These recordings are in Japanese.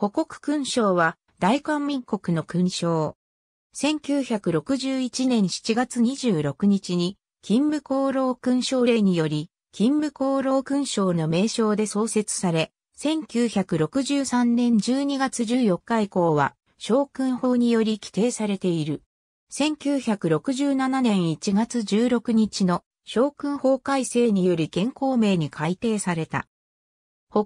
保国勲章は大韓民国の勲章。1961年7月26日に勤務功労勲章令により勤務功労勲章の名称で創設され、1963年12月14日以降は将軍法により規定されている。1967年1月16日の将軍法改正により現行名に改定された。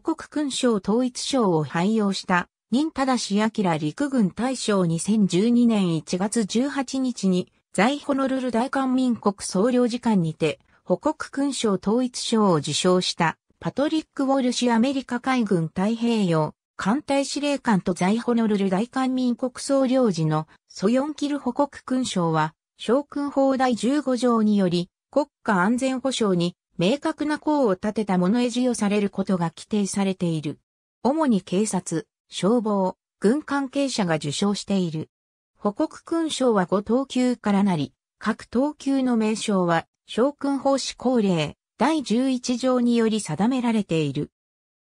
北国勲章統一賞を廃用した任正明陸軍大将2012年1月18日に在ホノルル大韓民国総領事館にて北国勲章統一賞を受賞したパトリック・ウォルシュアメリカ海軍太平洋艦隊司令官と在ホノルル大韓民国総領事のソヨンキル北国勲章は将軍法第15条により国家安全保障に明確な功を立てた物授をされることが規定されている。主に警察、消防、軍関係者が受賞している。保国勲章は5等級からなり、各等級の名称は、将軍法施行令、第11条により定められている。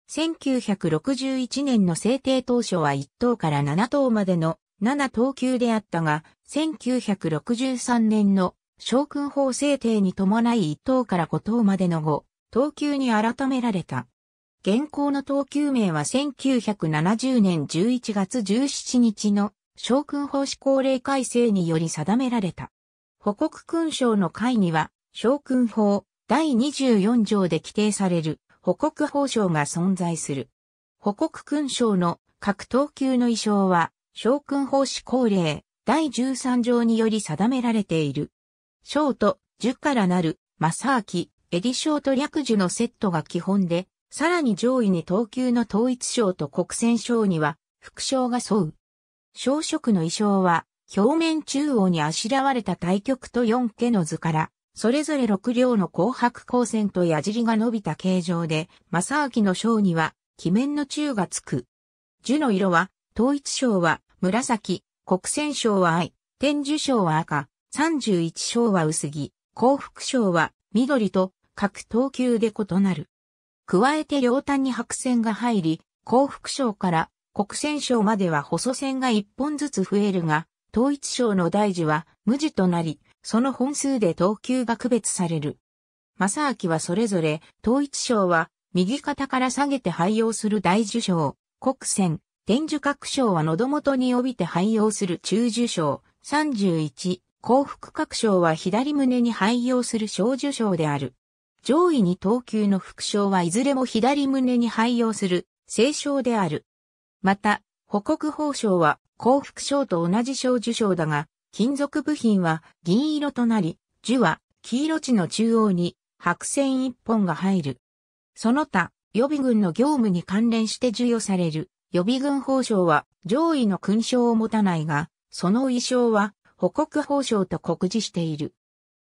1961年の制定当初は1等から7等までの7等級であったが、1963年の将軍法制定に伴い一等から五等までの後、等級に改められた。現行の等級名は1970年11月17日の将軍法施行令改正により定められた。保国勲章の会には、将軍法第24条で規定される保国法章が存在する。保国勲章の各等級の衣装は、将軍法施行令第13条により定められている。ショート、からなる、マサーキ、エディショート略樹のセットが基本で、さらに上位に等級の統一賞と国選賞には、副賞が沿う。小色の衣装は、表面中央にあしらわれた対局と四家の図から、それぞれ六両の紅白光線と矢尻が伸びた形状で、正明の章には、鬼面の中がつく。樹の色は、統一章は紫、国選章は藍、天樹章は赤、31章は薄着、幸福章は緑と各等級で異なる。加えて両端に白線が入り、幸福章から国線章までは細線が一本ずつ増えるが、統一章の大事は無事となり、その本数で等級が区別される。正明はそれぞれ、統一章は右肩から下げて廃用する大受章、国線、天寿各章は喉元に帯びて廃用する中受章、31、幸福各賞は左胸に配用する小受賞である。上位に等級の副賞はいずれも左胸に配用する聖賞である。また、保国法賞は幸福賞と同じ小受賞だが、金属部品は銀色となり、樹は黄色地の中央に白線一本が入る。その他、予備軍の業務に関連して授与される予備軍法賞は上位の勲章を持たないが、その衣装は保国法省と告示している。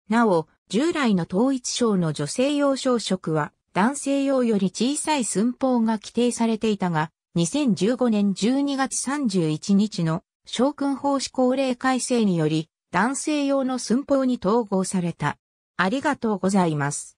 なお、従来の統一省の女性用小職は男性用より小さい寸法が規定されていたが、2015年12月31日の将軍法施行令改正により、男性用の寸法に統合された。ありがとうございます。